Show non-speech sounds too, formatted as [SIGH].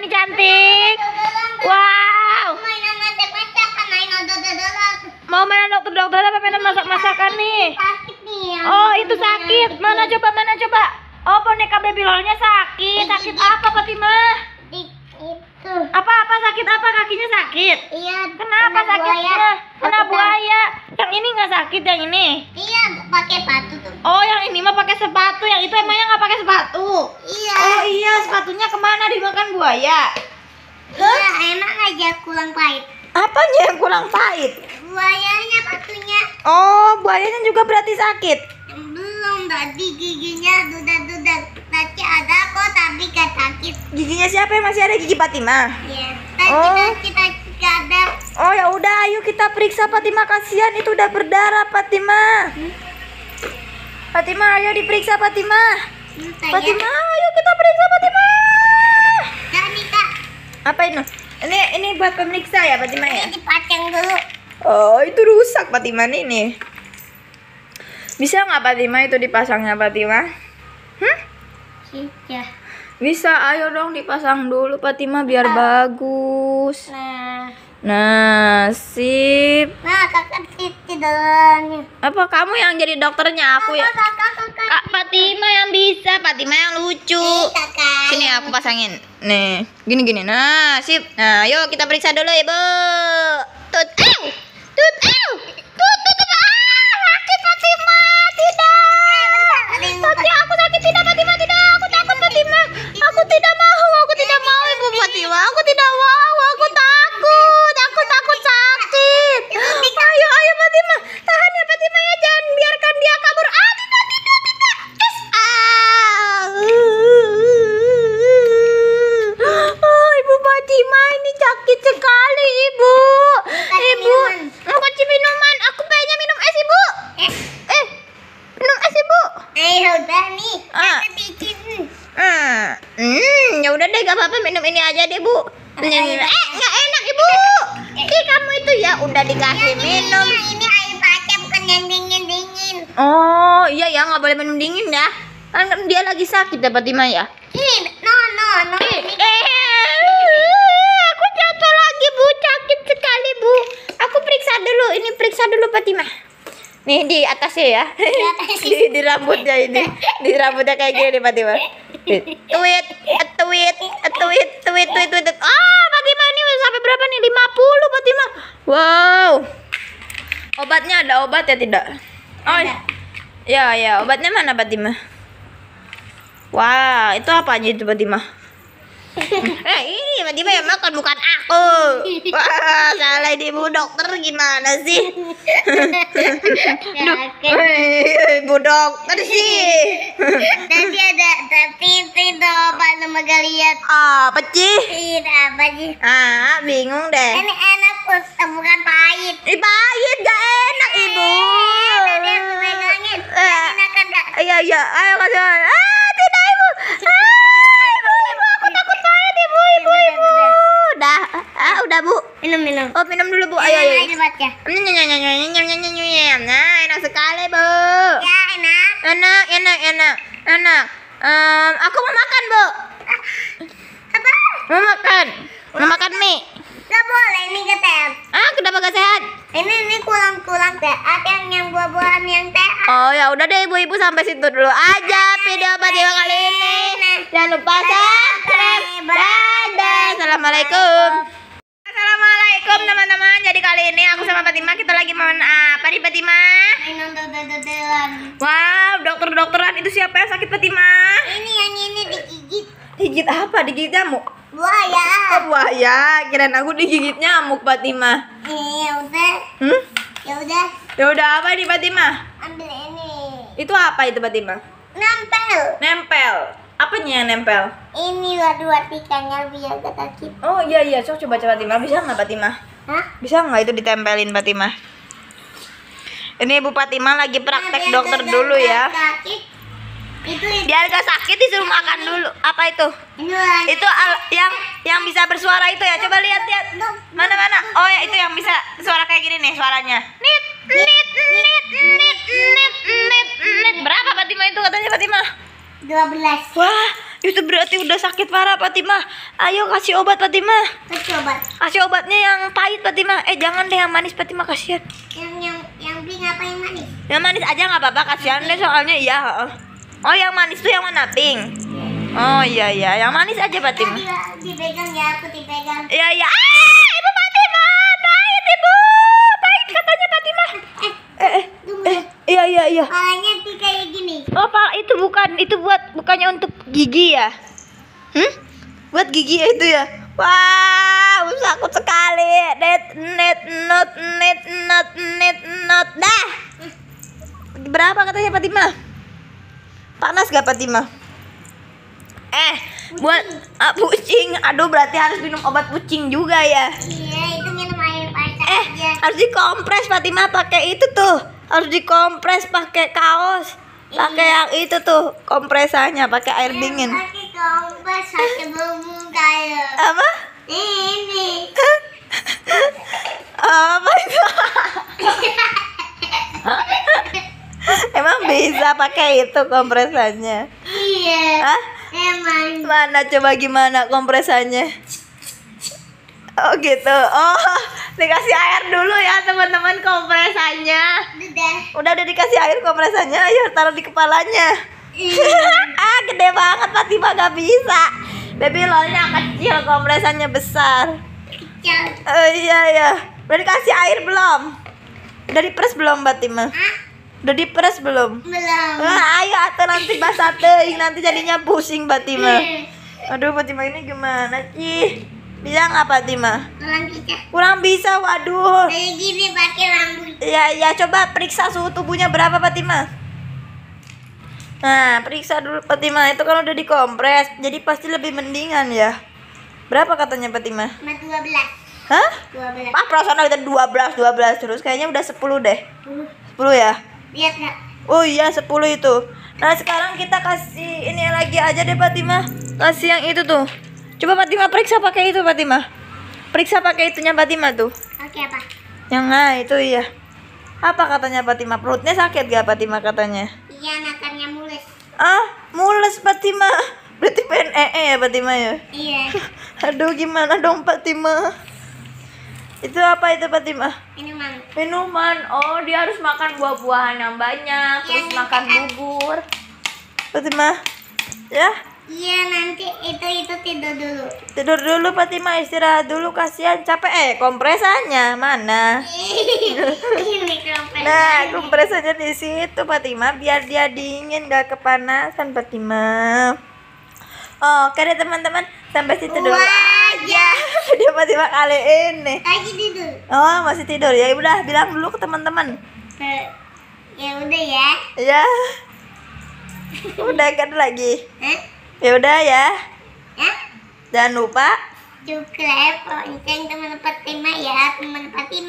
ni cantik. Wow. Mau mainan dokter-dokter apa mainan masak-masakan nih? Oh, itu sakit. Mana coba mana coba? Oh, boneka baby lolnya sakit. Sakit apa, Fatimah? Itu. Apa-apa sakit apa? Kakinya sakit? Iya. Kenapa sakitnya? Kena buaya yang ini nggak sakit yang ini? Iya, pakai sepatu tuh. Oh, yang ini mah pakai sepatu. Yang itu emangnya nggak pakai sepatu? Iya. Oh iya, sepatunya kemana dimakan buaya? Iya, huh? emang aja kurang pahit. Apanya yang kurang pahit? Buayanya sepatunya. Oh, buayanya juga berarti sakit? Belum, tadi giginya dudak-dudak. nanti ada kok tapi gak sakit. Giginya siapa yang masih ada? Gigi Fatima? Iya oh. kita kita ada. Oh ya udah, ayo kita periksa Fatima kasihan itu udah berdarah Fatima. Hmm? Fatima, ayo diperiksa Fatima. Hmm, Fatima, ayo kita periksa Fatima. Jangan, Apa ini? Ini ini buat pemeriksa ya Fatima ya. Oh, itu rusak Fatima ini. Bisa nggak Fatima itu dipasangnya Fatima? Hmm? Bisa. Bisa, ayo dong dipasang dulu Fatima biar nah. bagus. Nah. Nah, sip. Nah, kakak Siti dong. Apa kamu yang jadi dokternya aku ya? Kak Fatima yang bisa, Fatima yang lucu. Sini aku pasangin. Nih, gini-gini. Nah, sip. Nah, yuk kita periksa dulu, Ibu. Ya, aja deh bu eh nggak enak ibu ih kamu itu ya udah dikasih ya, minum ini, ini air baca bukan yang dingin dingin oh iya ya nggak boleh minum dingin ya kan, dia lagi sakit dapat Fatima ya ini no no no eh, eh, aku jatuh lagi bu sakit sekali bu aku periksa dulu ini periksa dulu Fatima Nih di atasnya ya. Di, [LAUGHS] di, di rambutnya ini. Di rambutnya kayak gini Pak tiba Tweet, a tweet, a tweet, tweet, tweet, tweet. Ah, oh, Fatima ini sampai berapa nih? 50 Fatima. Wow. Obatnya ada obat ya tidak? Oh. Ada. Ya, ya, obatnya mana Fatima? Wah, wow, itu apa aja itu Fatima? [LAUGHS] eh ini tiba-tiba yang makan bukan aku wah salah ini bu dokter gimana sih Duh, [LAUGHS] ibu dokter sih [LAUGHS] nanti ada tapi itu apa nama kalian oh peci ini apa sih ah bingung deh ini enak eh, bukan pahit eh, pahit gak enak ibu eh, nanti aku pegangin enak eh, kan gak iya iya ayo kasih ayo Oh, minum dulu, Bu. Ayo, ayo. Nah, enak sekali, Bu. Ya, enak. Enak, enak, enak. Enak. Um, aku mau makan, Bu. Ah, apa? Mau makan. Mau makan mie. Enggak boleh ini ketat. Ah, kenapa gak sehat? Ini ini kurang-kurang sehat yang yang buah-buahan yang sehat. Oh, ya udah deh ibu-ibu sampai situ dulu aja nah, video video nah, kali nah, ini. Jangan lupa subscribe. Dadah. Assalamualaikum. Assalamualaikum teman-teman. Jadi kali ini aku sama Fatima kita lagi main ah, apa nih Fatima? dokter-dokteran. Wow, dokter-dokteran itu siapa yang sakit Fatima? Ini yang ini digigit. Digigit apa? Digigit nyamuk. Buaya. Oh, buaya. Kirain aku digigit nyamuk Fatima. Iya, udah. Hmm? Ya udah. Ya udah apa nih Fatima? Ambil ini. Itu apa itu Fatima? Nempel. Nempel. Apanya yang nempel? Ini lah dua tikanya biar gak kita. Oh iya iya, coba coba Timah, Bisa nggak Timah? Hah? Bisa nggak itu ditempelin Timah? Ini Bu Fatimah lagi praktek nah, dokter dulu ya. Sakit, itu, itu dia gak sakit disuruh makan dulu apa itu itu al yang yang bisa bersuara itu ya coba lihat lihat mana mana oh ya itu yang bisa suara kayak gini nih suaranya nit nit nit nit nit nit nit berapa Fatimah itu katanya Fatimah? 12 Wah itu berarti udah sakit parah Timah. Ayo kasih obat Fatima Kasih obat Kasih obatnya yang pahit Timah. Eh jangan deh yang manis Timah kasihan Yang yang yang apa yang manis Yang manis aja nggak apa-apa kasihan deh soalnya iya Oh yang manis tuh yang warna pink Oh iya iya yang manis aja Pak Timah. Dipegang ya aku dipegang Iya iya ah! Ibu Fatima, pahit ibu Pahit katanya Fatima Eh eh eh, eh, eh iya iya iya Kalanya oh Pak, itu bukan itu buat bukannya untuk gigi ya hmm buat gigi ya itu ya wah wow, takut sekali net net not net not net not dah berapa katanya Fatima panas gak Fatima eh pucing. buat uh, pucing aduh berarti harus minum obat pucing juga ya iya itu minum air panas eh aja. harus dikompres Fatima pakai itu tuh harus dikompres pakai kaos pakai yang itu tuh kompresannya pakai air dingin pakai kompres pakai apa ini oh my god emang bisa pakai itu kompresannya iya Hah? emang mana coba gimana kompresannya oh gitu oh dikasih air dulu ya teman-teman kompresannya udah udah udah dikasih air kompresannya ayo taruh di kepalanya iya. [LAUGHS] ah gede banget Fatima gak bisa baby lolnya kecil kompresannya besar kecil uh, iya iya udah dikasih air belum udah press belum Tima ah? udah press belum belum ah, ayo atau nanti basah teing nanti jadinya pusing Tima iya. aduh Tima ini gimana sih bilang apa Tima? Kurang bisa. Kurang bisa, waduh. Kayak gini pakai rambut. Ya, ya coba periksa suhu tubuhnya berapa Pak Tima? Nah, periksa dulu Pak Tima. Itu kan udah dikompres, jadi pasti lebih mendingan ya. Berapa katanya Tima? 12. Hah? 12. Ah, perasaan kita 12, 12 terus kayaknya udah 10 deh. 10. 10 ya? Lihat Oh iya, 10 itu. Nah, sekarang kita kasih ini lagi aja deh Pak Tima. Kasih yang itu tuh. Coba Fatima periksa pakai itu Fatima. Periksa pakai itunya Fatima tuh. Oke apa? Yang nah itu iya. Apa katanya Fatima? Perutnya sakit gak Fatima katanya? Iya nakarnya mules. Ah mules Fatima. Berarti PNE e ya Fatima ya? Iya. [LAUGHS] Aduh gimana dong Fatima? Itu apa itu Fatima? Minuman. Minuman. Oh dia harus makan buah-buahan yang banyak. Iya, yang terus makan e e. bubur. Fatima. Ya. Iya nanti itu itu tidur dulu. Tidur dulu Fatima istirahat dulu kasihan capek eh kompresannya mana? [LAUGHS] nah kompresannya di situ Fatima biar dia dingin gak kepanasan Fatima. Oh, deh teman-teman sampai situ dulu Wah ya. [LAUGHS] Dia Fatima kali ini. Lagi tidur. Oh masih tidur ya udah bilang dulu ke teman-teman. Ya udah ya. Ya. [LAUGHS] Udah kan lagi. Eh? Ya udah ya. Ya. Jangan lupa. Subscribe lonceng teman tema ya, teman Fatima.